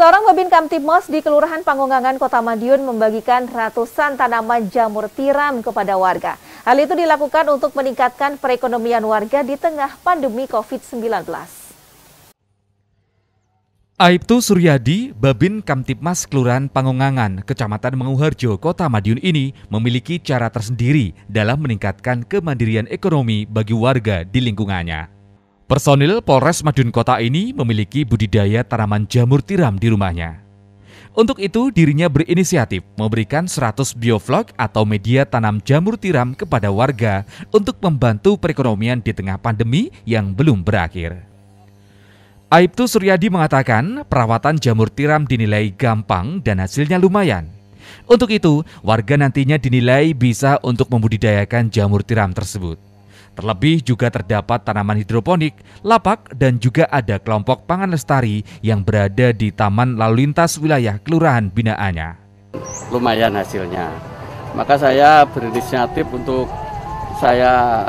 Seorang Babin Kamtipmas di Kelurahan Pangungangan Kota Madiun membagikan ratusan tanaman jamur tiram kepada warga. Hal itu dilakukan untuk meningkatkan perekonomian warga di tengah pandemi COVID-19. Aibtu Suryadi, Babin Kamtipmas Kelurahan Pangongangan, Kecamatan Menguharjo, Kota Madiun ini memiliki cara tersendiri dalam meningkatkan kemandirian ekonomi bagi warga di lingkungannya. Personil Polres Madiun Kota ini memiliki budidaya tanaman jamur tiram di rumahnya. Untuk itu, dirinya berinisiatif memberikan 100 bioflok atau media tanam jamur tiram kepada warga untuk membantu perekonomian di tengah pandemi yang belum berakhir. Aibtu Suryadi mengatakan perawatan jamur tiram dinilai gampang dan hasilnya lumayan. Untuk itu, warga nantinya dinilai bisa untuk membudidayakan jamur tiram tersebut. Terlebih juga terdapat tanaman hidroponik, lapak, dan juga ada kelompok pangan lestari yang berada di Taman Lalu Lintas wilayah Kelurahan Binaannya. Lumayan hasilnya. Maka saya berinisiatif untuk saya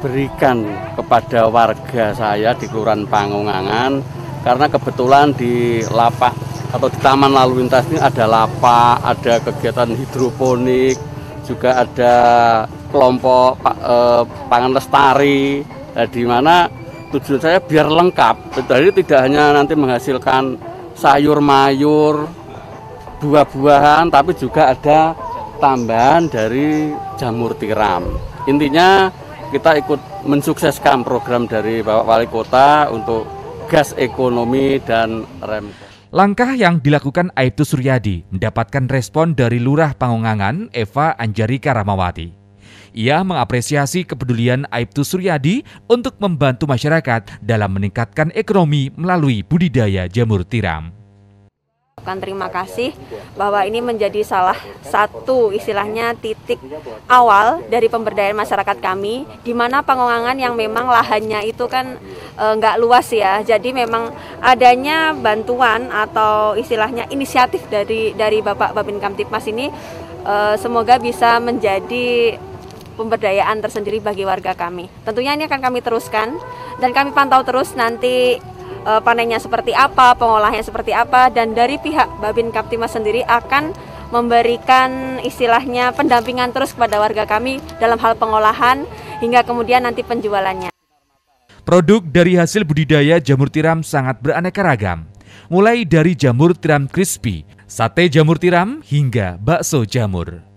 berikan kepada warga saya di Kelurahan Pangungangan karena kebetulan di lapak atau di Taman Lalu Lintas ini ada lapak, ada kegiatan hidroponik, juga ada kelompok eh, pangan lestari eh, di mana tujuan saya biar lengkap jadi tidak hanya nanti menghasilkan sayur mayur buah-buahan tapi juga ada tambahan dari jamur tiram intinya kita ikut mensukseskan program dari Bapak Wali Kota untuk gas ekonomi dan rem Langkah yang dilakukan Aibtu Suryadi mendapatkan respon dari Lurah Pangongangan Eva Anjarika Ramawati. Ia mengapresiasi kepedulian Aibtu Suryadi untuk membantu masyarakat dalam meningkatkan ekonomi melalui budidaya jamur tiram Bukan terima kasih bahwa ini menjadi salah satu istilahnya titik awal dari pemberdayaan masyarakat kami di mana pengongangan yang memang lahannya itu kan e, nggak luas ya jadi memang adanya bantuan atau istilahnya inisiatif dari dari Bapak Babin Kamtipmas ini e, semoga bisa menjadi pemberdayaan tersendiri bagi warga kami. Tentunya ini akan kami teruskan dan kami pantau terus nanti e, panennya seperti apa, pengolahnya seperti apa dan dari pihak Babin Kaptimas sendiri akan memberikan istilahnya pendampingan terus kepada warga kami dalam hal pengolahan hingga kemudian nanti penjualannya. Produk dari hasil budidaya jamur tiram sangat beraneka ragam, mulai dari jamur tiram crispy, sate jamur tiram hingga bakso jamur.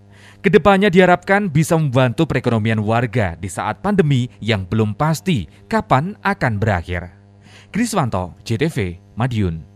Kedepannya diharapkan bisa membantu perekonomian warga di saat pandemi yang belum pasti kapan akan berakhir. Kriswanto, JTV, Madiun.